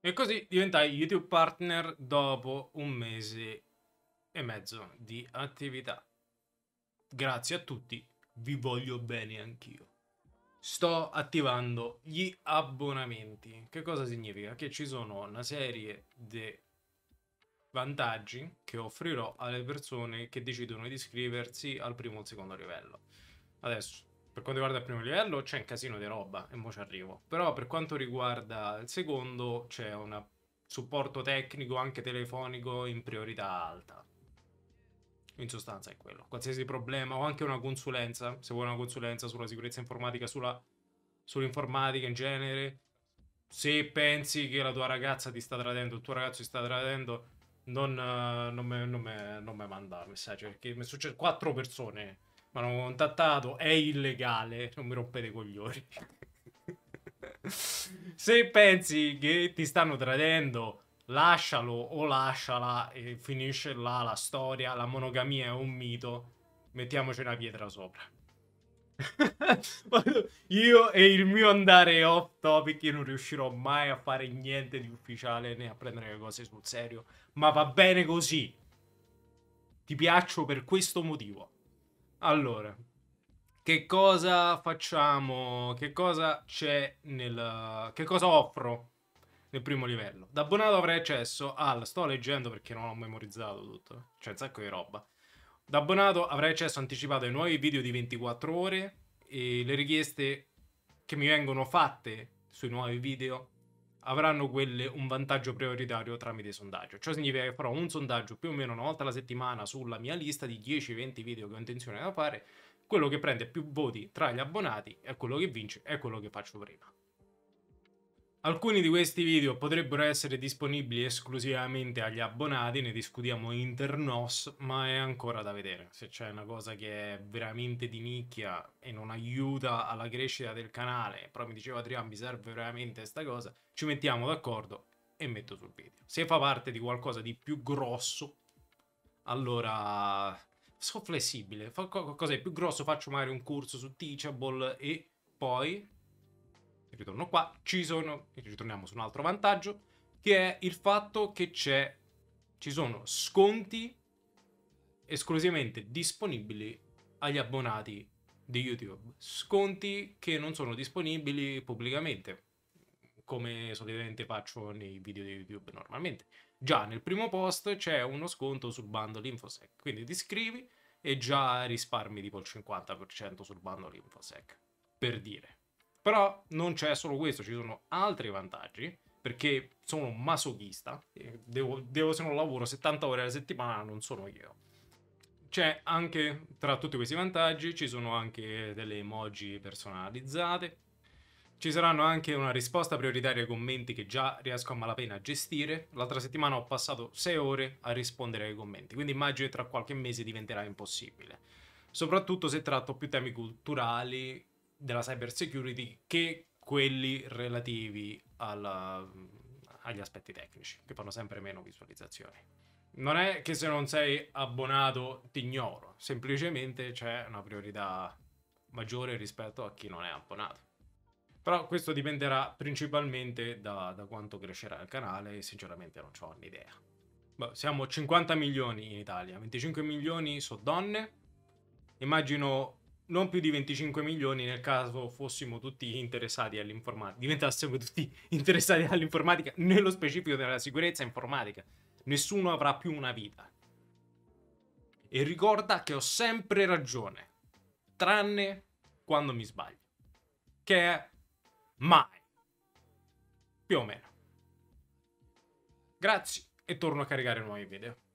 E così diventai YouTube partner dopo un mese e mezzo di attività. Grazie a tutti, vi voglio bene anch'io. Sto attivando gli abbonamenti. Che cosa significa? Che ci sono una serie di vantaggi che offrirò alle persone che decidono di iscriversi al primo o secondo livello. Adesso per quanto riguarda il primo livello c'è un casino di roba e mo ci arrivo. Però per quanto riguarda il secondo c'è un supporto tecnico anche telefonico in priorità alta. In sostanza è quello. Qualsiasi problema o anche una consulenza, se vuoi una consulenza sulla sicurezza informatica, sulla, sull'informatica in genere, se pensi che la tua ragazza ti sta tradendo, il tuo ragazzo ti sta tradendo, non, non, me, manda messaggio perché mi è successo quattro persone hanno contattato, è illegale, non mi rompete i coglioni. Se pensi che ti stanno tradendo, lascialo o lasciala e finisce là la storia, la monogamia è un mito, mettiamoci una pietra sopra. io e il mio andare off topic io non riuscirò mai a fare niente di ufficiale né a prendere le cose sul serio, ma va bene così. Ti piaccio per questo motivo. Allora, che cosa facciamo? Che cosa c'è nel... Che cosa offro nel primo livello? Da abbonato avrai accesso al... Sto leggendo perché non ho memorizzato tutto. C'è un sacco di roba. Da abbonato avrai accesso anticipato ai nuovi video di 24 ore e le richieste che mi vengono fatte sui nuovi video avranno quelle un vantaggio prioritario tramite sondaggio. Ciò significa che farò un sondaggio più o meno una volta alla settimana sulla mia lista di 10-20 video che ho intenzione di fare. Quello che prende più voti tra gli abbonati è quello che vince, è quello che faccio prima. Alcuni di questi video potrebbero essere disponibili esclusivamente agli abbonati, ne discutiamo internos, ma è ancora da vedere. Se c'è una cosa che è veramente di nicchia e non aiuta alla crescita del canale, però mi diceva Trian, mi serve veramente questa cosa, ci mettiamo d'accordo e metto sul video. Se fa parte di qualcosa di più grosso, allora sono flessibile. qualcosa di più grosso, faccio magari un corso su Teachable e poi ritorno qua, ci sono, e ritorniamo su un altro vantaggio, che è il fatto che c'è, ci sono sconti esclusivamente disponibili agli abbonati di YouTube, sconti che non sono disponibili pubblicamente, come solitamente faccio nei video di YouTube normalmente. Già nel primo post c'è uno sconto sul bando InfoSec, quindi ti iscrivi e già risparmi tipo il 50% sul bando InfoSec, per dire. Però non c'è solo questo, ci sono altri vantaggi, perché sono un masochista, devo, devo se non lavoro 70 ore alla settimana, non sono io. C'è anche, tra tutti questi vantaggi, ci sono anche delle emoji personalizzate, ci saranno anche una risposta prioritaria ai commenti che già riesco a malapena a gestire. L'altra settimana ho passato 6 ore a rispondere ai commenti, quindi immagino che tra qualche mese diventerà impossibile. Soprattutto se tratto più temi culturali della cyber security che quelli relativi alla, agli aspetti tecnici, che fanno sempre meno visualizzazioni. Non è che se non sei abbonato ti ignoro, semplicemente c'è una priorità maggiore rispetto a chi non è abbonato. Però questo dipenderà principalmente da, da quanto crescerà il canale e sinceramente non ho un'idea. Siamo 50 milioni in Italia, 25 milioni sono donne, immagino non più di 25 milioni nel caso fossimo tutti interessati all'informatica, diventassimo tutti interessati all'informatica, nello specifico della sicurezza informatica. Nessuno avrà più una vita. E ricorda che ho sempre ragione, tranne quando mi sbaglio, che è mai. Più o meno. Grazie e torno a caricare nuovi video.